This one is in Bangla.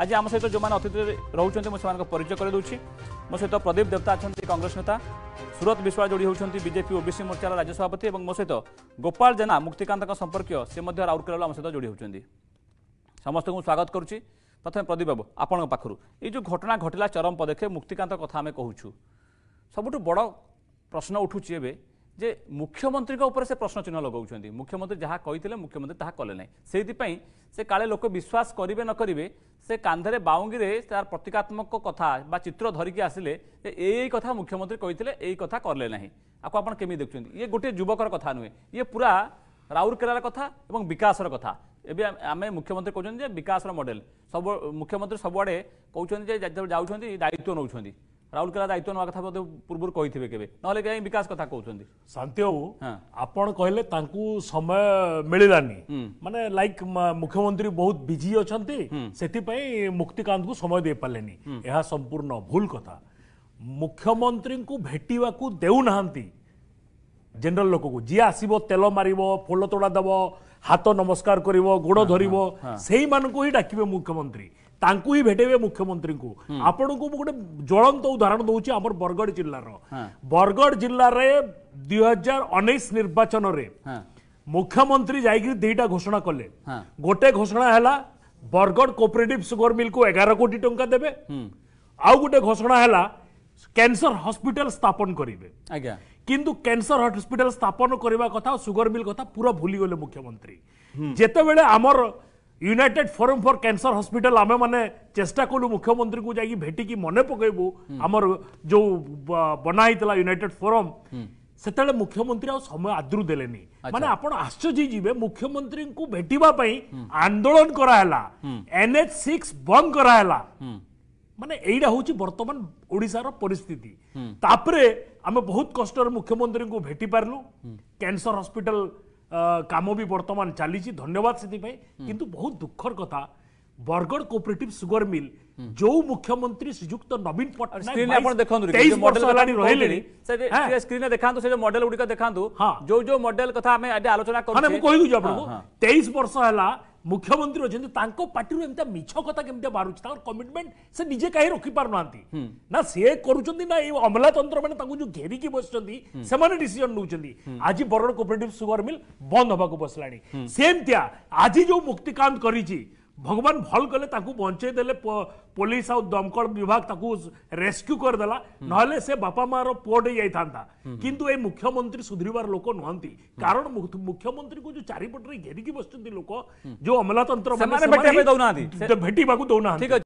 আজ আমার সহ যে অতিথি রয়েছেন মু সে পরিচয় করে দেছি মো সহ প্রদীপ দেবতা আছেন কংগ্রেস নেতা সুরত বিশ্বাস যোড়ি হচ্ছেন বিজেপি ওবিসি মোর্চার রাজ্য সভাপতি এবং মো সহ গোপাল জেনা মুক্তিকান্ত সম্পর্কীয় সে রাউরকেলা আমার সহ যোড়ি হচ্ছেন সমস্ত স্বাগত করছি প্রথমে প্রদীপ বাবু আপনার পাখু এই যে ঘটনা ঘটলা চরম পদক্ষেপ মুক্তিকান্ত কথা আমি কুছু সবুঠ বড় প্রশ্ন উঠুছি এবার যে মুখ্যমন্ত্রীଙ୍କ উপরে সে প্রশ্নচিহ্ন লগাউଛନ୍ତି মুখ্যমন্ত্রী যা কইলে মুখ্যমন্ত্রী তাহা কলে না সেইপাই সে কালে লোক বিশ্বাস করবে ন করবে সে কান্ধে বাউঙ্গিরে তার প্রতীকাত্মক কথা বা চিত্র ধরিকি আসলে যে এই কথা মুখ্যমন্ত্রী কইলে এই কথা করলে না আকু আপনার কেমি দেখছেন ইয়ে গোটিয়ে যুবকর কথা নুহে ইয়ে পুরা রাউরকেলার কথা এবং বিকাশর কথা এবে আমি মুখ্যমন্ত্রী কৌন যে বিকাশর মডেল সব মুখ্যমন্ত্রী সবুড়ে কৌন যে যাচ্ছেন দায়িত্ব নৌকর ରାଉରକେଲା ଦାୟିତ୍ୱ ନେବା କଥା ବୋଧେ ପୂର୍ବରୁ କହିଥିବେ କେବେ ନହେଲେ କାହିଁ ବିକାଶ କଥା କହୁଛନ୍ତି ଶାନ୍ତି ବାବୁ ଆପଣ କହିଲେ ତାଙ୍କୁ ସମୟ ମିଳିଲାନି ମାନେ ଲାଇକ ମୁଖ୍ୟମନ୍ତ୍ରୀ ବହୁତ ବିଜି ଅଛନ୍ତି ସେଥିପାଇଁ ମୁକ୍ତିକାନ୍ତଙ୍କୁ ସମୟ ଦେଇପାରିଲେନି ଏହା ସମ୍ପୂର୍ଣ୍ଣ ଭୁଲ କଥା ମୁଖ୍ୟମନ୍ତ୍ରୀଙ୍କୁ ଭେଟିବାକୁ ଦେଉନାହାନ୍ତି ଜେନେରାଲ ଲୋକକୁ ଯିଏ ଆସିବ ତେଲ ମାରିବ ଫୁଲତୋଡ଼ା ଦେବ ହାତ ନମସ୍କାର କରିବ ଗୋଡ଼ ଧରିବ ସେଇମାନଙ୍କୁ ହିଁ ଡାକିବେ ମୁଖ୍ୟମନ୍ତ୍ରୀ ତାଙ୍କୁ ହିଁ ଭେଟେଇବେ ମୁଖ୍ୟମନ୍ତ୍ରୀଙ୍କୁ ଆପଣଙ୍କୁ ମୁଁ ଗୋଟେ ଜ୍ୱଳନ୍ତ ଉଦାହରଣ ଦଉଛି ଆମର ବରଗଡ଼ ଜିଲ୍ଲାର ବରଗଡ଼ ଜିଲ୍ଲାରେ ଦୁଇ ହଜାର ଉଣେଇଶ ନିର୍ବାଚନରେ ମୁଖ୍ୟମନ୍ତ୍ରୀ ଯାଇକି ଦୁଇଟା ଘୋଷଣା କଲେ ଗୋଟେ ଘୋଷଣା ହେଲା ବରଗଡ଼ କୋପରେଟିଭ ସୁଗର ମିଲ୍କୁ ଏଗାର କୋଟି ଟଙ୍କା ଦେବେ ଆଉ ଗୋଟେ ଘୋଷଣା ହେଲା କ୍ୟାନ୍ସର ହସ୍ପିଟାଲ ସ୍ଥାପନ କରିବେ ଆଜ୍ଞା কিন্তু ক্যান্সার ହସ୍ପିଟାଲ ସ୍ଥାପନ କରିବା କଥା ସୁଗର ମିଲ୍ କଥା ପୁରା ଭୁଲିଗଲେ ମୁଖ୍ୟମନ୍ତ୍ରୀ ଯେତେବେଳେ ଆମର united forum for cancer hospital ଆମେମାନେ ଚେଷ୍ଟା କଲୁ ମୁଖ୍ୟମନ୍ତ୍ରୀଙ୍କୁ ଯାଇକି ଭେଟିକି ମନେ ପକାଇବୁ ଆମର ଯୋଉ ବନା ହେଇଥିଲା ୟୁନାଇଟେଡ୍ ଫୋରମ୍ ସେତେବେଳେ ମୁଖ୍ୟମନ୍ତ୍ରୀ ଆଉ ସମୟ ଆଦରୁ ଦେଲେନି ମାନେ ଆପଣ ଆଶ୍ଚର୍ଯ୍ୟ ହେଇଯିବେ ମୁଖ୍ୟମନ୍ତ୍ରୀଙ୍କୁ ଭେଟିବା ପାଇଁ ଆନ୍ଦୋଳନ କରାହେଲା ଏନ୍ଏଚ୍ ସିକ୍ସ ବନ୍ଦ କରାହେଲା ମାନେ ଏଇଟା ହେଉଛି ବର୍ତ୍ତମାନ ଓଡ଼ିଶାର ପରିସ୍ଥିତି ତାପରେ ଆମେ ବହୁତ କଷ୍ଟରେ ମୁଖ୍ୟମନ୍ତ୍ରୀଙ୍କୁ ଭେଟି ପାରିଲୁ କ୍ୟାନ୍ସର ହସ୍ପିଟାଲ কাম বি বর্তমান চালিছি ধন্যবাদ সেপাই কিন্তু বহু দুঃখর কথা বরগড় কোঅপারেটিভ সুগার মিল जो मुख्यमंत्री श्रीजुक्त नवीन पट्टनायक स्क्रीन देखांतु से गुडिक देखांतु तेईस वर्ष है মুখ্যমন্ত্রী অনেক তাঁর পার্টি এমনি মিছ কথা কেমন বাহুছি তাঁর কমিটমেন্ট সে নিজে কাহি রখিপার না না সে করছেন না এই অমলাতন্ত্র মানে তাঁর যে ঘেরিকি বসছেন সে ডিসিজন নেছেন আজ বরড় কোপরেটিভ সুগার মিল বন্ধ হওয়া বসলা সেমতিয়া আজ যে মুক্তিকান্ত করেছি भगवान भल कले बंचई पुलिस आ दमकल विभाग रेस्क्यू करदे हम्म। ना से बापा माँ पुआटे जाता कि मुख्यमंत्री सुधरवार लोक नुहति हम्म। कारण मुख्यमंत्री को जो चारिपटे घेरिकी बस लोक हम्म। जो अमलातंत्र भेटा दौना